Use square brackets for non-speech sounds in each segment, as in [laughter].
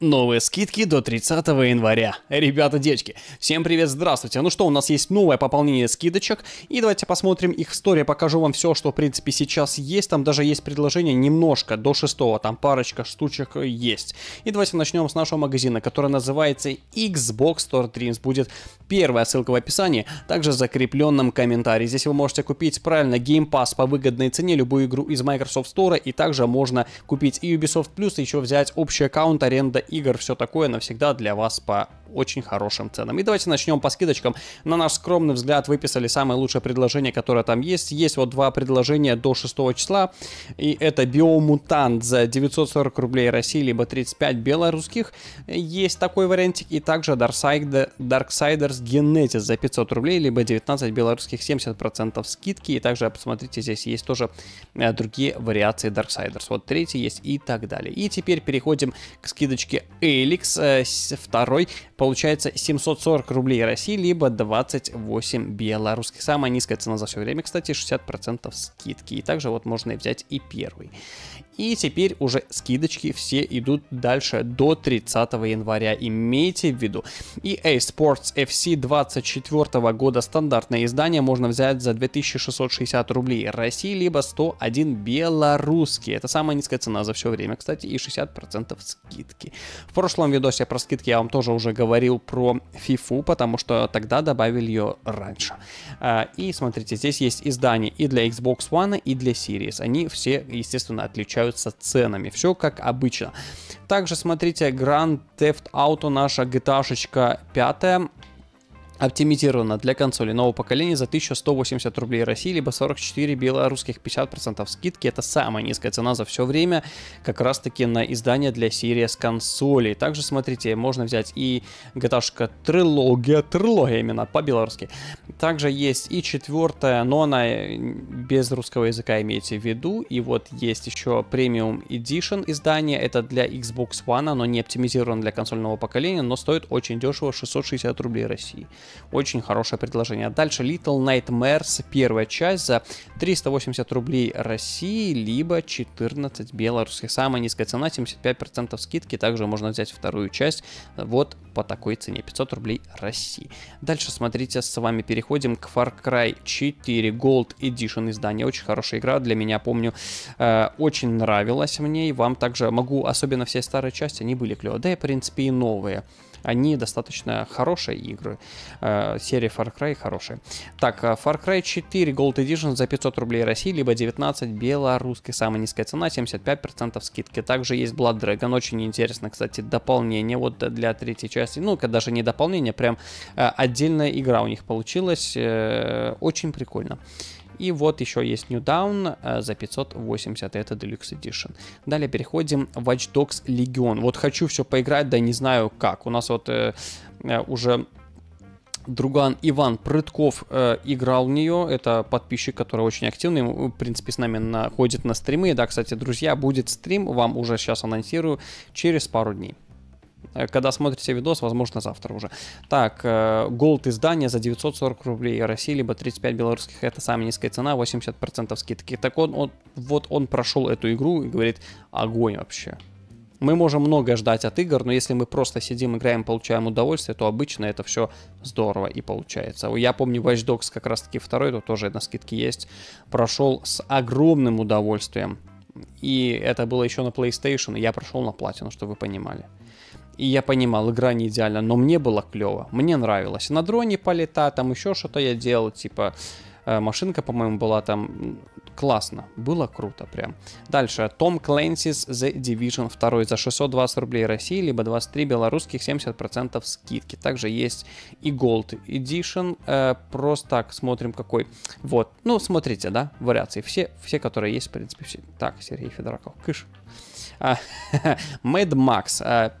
Новые скидки до 30 января. Ребята, девочки, всем привет, здравствуйте. Ну что, у нас есть новое пополнение скидочек. И давайте посмотрим их в сторе. Покажу вам все, что в принципе сейчас есть. Там даже есть предложение немножко, до 6. Там парочка штучек есть. И давайте начнем с нашего магазина, который называется Xbox Store Dreams. Будет первая ссылка в описании, также в закрепленном комментарии. Здесь вы можете купить, правильно, Game Pass по выгодной цене, любую игру из Microsoft Store. И также можно купить и Ubisoft Plus, и еще взять общий аккаунт аренда игр, все такое навсегда для вас по очень хорошим ценам. И давайте начнем по скидочкам. На наш скромный взгляд выписали самое лучшее предложение, которое там есть. Есть вот два предложения до 6 числа. И это биомутант за 940 рублей России, либо 35 белорусских. Есть такой вариантик. И также Darksider, Darksiders Genesis за 500 рублей, либо 19 белорусских, 70% скидки. И также, посмотрите, здесь есть тоже э, другие вариации Darksiders. Вот третий есть и так далее. И теперь переходим к скидочке Эликс. Э, второй получается 740 рублей России, либо 28 белорусских. Самая низкая цена за все время, кстати, 60% скидки. И также вот можно взять и первый. И теперь уже скидочки все идут дальше до 30 января, имейте в виду. EA Sports FC 24 года стандартное издание можно взять за 2660 рублей России, либо 101 белорусский. Это самая низкая цена за все время, кстати, и 60% скидки. В прошлом видосе про скидки я вам тоже уже говорил про FIFA, потому что тогда добавили ее раньше. А, и смотрите, здесь есть издания и для Xbox One, и для Series. Они все, естественно, отличаются управляются ценами. Все как обычно. Также смотрите Grand Theft Auto, наша GTA 5 оптимизирована для консоли нового поколения за 1180 рублей России, либо 44 белорусских 50% скидки. Это самая низкая цена за все время, как раз таки на издание для Series консолей. Также, смотрите, можно взять и GTA трилогия, трилогия именно по-белорусски. Также есть и четвертая, но она э, без русского языка имеете в виду. И вот есть еще Premium Edition издание, это для Xbox One, оно не оптимизировано для консольного поколения, но стоит очень дешево, 660 рублей России. Очень хорошее предложение. Дальше Little Nightmares, первая часть за 380 рублей России, либо 14 белорусских. Самая низкая цена, 75% скидки. Также можно взять вторую часть э, вот по такой цене, 500 рублей России. Дальше, смотрите, с вами переходим к Far Cry 4 Gold Edition издания. Очень хорошая игра для меня, помню, э, очень нравилась мне. И вам также могу, особенно все старые части, они были клевые. Да и, в принципе, и новые. Они достаточно хорошие игры. Э, серия Far Cry хорошая. Так, э, Far Cry 4 Gold Edition за 500 рублей России, либо 19 белорусской. Самая низкая цена, 75% скидки. Также есть Blood Dragon. Очень интересно, кстати, дополнение вот для третьей части. Ну, даже не дополнение, прям э, отдельная игра у них получилась. Очень прикольно. И вот еще есть New Down э, за 580, это Deluxe Edition. Далее переходим в Watch Dogs Legion. Вот хочу все поиграть, да не знаю как. У нас вот э, э уже друган Иван Прытков э, играл в нее. Это подписчик, который очень активный, в принципе, с нами находит на стримы. Да, кстати, друзья, будет стрим, вам уже сейчас анонсирую, через пару дней. Э, когда смотрите видос, возможно, завтра уже. Так, э, голд издание за 940 рублей. России либо 35 белорусских. Это самая низкая цена, 80% скидки. Так он, он, вот он прошел эту игру и говорит, огонь вообще. Мы можем многое ждать от игр, но если мы просто сидим, играем, получаем удовольствие, то обычно это все здорово и получается. Я помню Watch Dogs как раз таки второй, тут тоже на скидке есть, прошел с огромным удовольствием. И это было еще на PlayStation, и я прошел на платину, чтобы вы понимали. И я понимал, игра не идеальна, но мне было клево, мне нравилось. На дроне полета, там еще что-то я делал, типа э, машинка, по-моему, была там классно, было круто прям. Дальше, Том Clancy's The Division 2 за 620 рублей России, либо 23 белорусских, 70% скидки. Также есть и Gold Edition, э, просто так, смотрим какой. Вот, ну смотрите, да, вариации, все, все которые есть, в принципе, все. Так, Сергей Федораков, кыш. А, [laughs] Mad Max, а,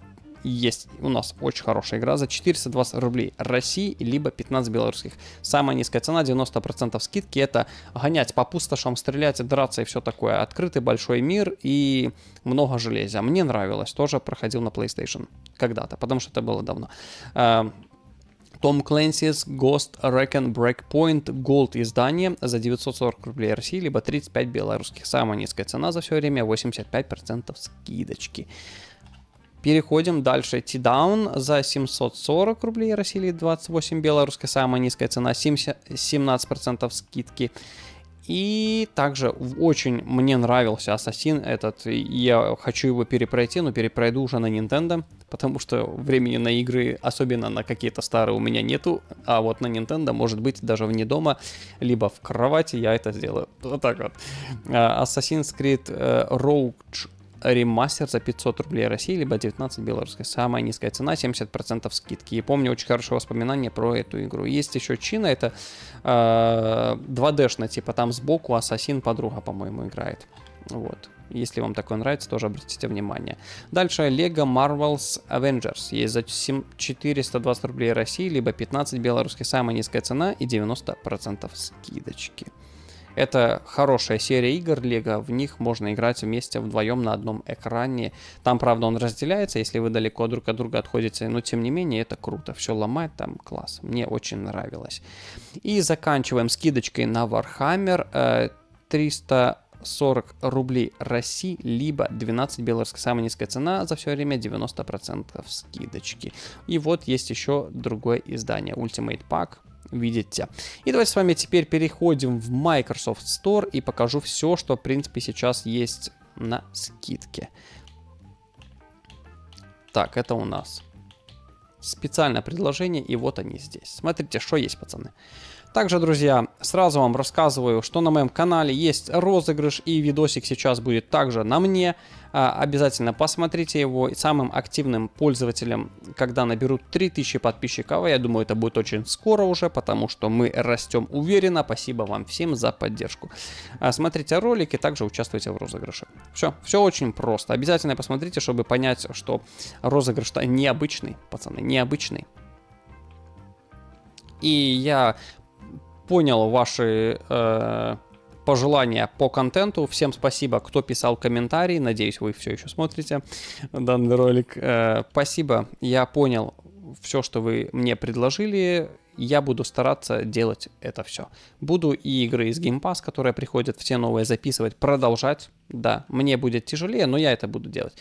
есть у нас очень хорошая игра за 420 рублей России, либо 15 белорусских. Самая низкая цена, 90% скидки, это гонять по пустошам, стрелять, драться и все такое. Открытый большой мир и много железа. Мне нравилось, тоже проходил на PlayStation когда-то, потому что это было давно. А, Том Clancy's Ghost Recon Breakpoint Gold издание за 940 рублей России, либо 35 белорусских. Самая низкая цена за все время 85% скидочки. Переходим дальше. Тидаун за 740 рублей России 28 белорусская, самая низкая цена, 17% скидки. И также очень мне нравился Ассасин этот. Я хочу его перепройти, но перепройду уже на Nintendo, потому что времени на игры, особенно на какие-то старые, у меня нету. А вот на Nintendo, может быть, даже вне дома, либо в кровати я это сделаю. Вот так вот. А, Assassin's Creed э, Roach ремастер за 500 рублей России, либо 19 белорусской. Самая низкая цена, 70% скидки. И помню очень хорошее воспоминание про эту игру. Есть еще Чина, это э, 2D-шная, типа там сбоку Ассасин подруга, по-моему, играет. Вот. Если вам такое нравится, тоже обратите внимание. Дальше Lego Marvel's Avengers. Есть за 420 рублей России, либо 15 белорусских. Самая низкая цена и 90% скидочки. Это хорошая серия игр Лего, в них можно играть вместе вдвоем на одном экране. Там, правда, он разделяется, если вы далеко друг от друга отходите, но тем не менее это круто, все ломает там, класс, мне очень нравилось. И заканчиваем скидочкой на Warhammer, 300 э, 40 рублей России, либо 12 белорусских. Самая низкая цена за все время 90% скидочки. И вот есть еще другое издание Ultimate Pack видите. И давайте с вами теперь переходим в Microsoft Store и покажу все, что, в принципе, сейчас есть на скидке. Так, это у нас специальное предложение, и вот они здесь. Смотрите, что есть, пацаны. Также, друзья, сразу вам рассказываю, что на моем канале есть розыгрыш, и видосик сейчас будет также на мне. А, обязательно посмотрите его. Самым активным пользователем, когда наберут 3000 подписчиков, я думаю, это будет очень скоро уже, потому что мы растем уверенно. Спасибо вам всем за поддержку. А, смотрите ролики, также участвуйте в розыгрыше. Все, все очень просто. Обязательно посмотрите, чтобы понять, что розыгрыш-то необычный, пацаны, необычный. И я понял ваши э, пожелания по контенту. Всем спасибо, кто писал комментарии. Надеюсь, вы все еще смотрите данный ролик. Э, спасибо, я понял все, что вы мне предложили, я буду стараться делать это все. Буду и игры из Game Pass, которые приходят, все новые записывать, продолжать. Да, мне будет тяжелее, но я это буду делать.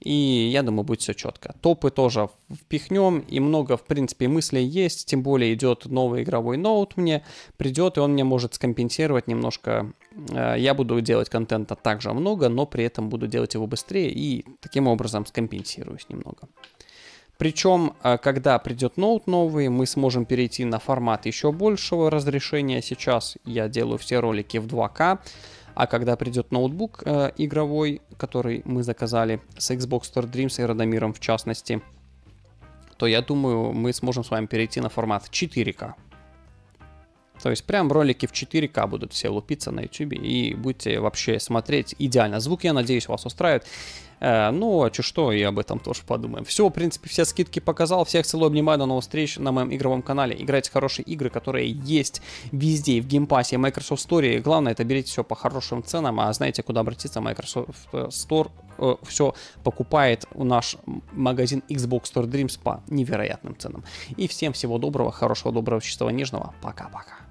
И я думаю, будет все четко. Топы тоже впихнем, и много, в принципе, мыслей есть. Тем более идет новый игровой ноут мне, придет, и он мне может скомпенсировать немножко. Э, я буду делать контента также много, но при этом буду делать его быстрее и таким образом скомпенсируюсь немного. Причем, а, когда придет ноут новый, мы сможем перейти на формат еще большего разрешения. Сейчас я делаю все ролики в 2К. А когда придет ноутбук э, игровой, который мы заказали с Xbox Store Dreams и Радомиром в частности, то я думаю, мы сможем с вами перейти на формат 4К. То есть прям ролики в 4К будут все лупиться на YouTube и будете вообще смотреть идеально. Звук, я надеюсь, вас устраивает. Э, ну, а чё что, и об этом тоже подумаем. Все, в принципе, все скидки показал. Всех целую, обнимаю, до новых встреч на моем игровом канале. Играйте в хорошие игры, которые есть везде, и в геймпассе, и Microsoft Store. И главное, это берите все по хорошим ценам, а знаете, куда обратиться, Microsoft э, Store э, все покупает у наш магазин Xbox Store Dreams по невероятным ценам. И всем всего доброго, хорошего, доброго, чистого, нежного. Пока-пока.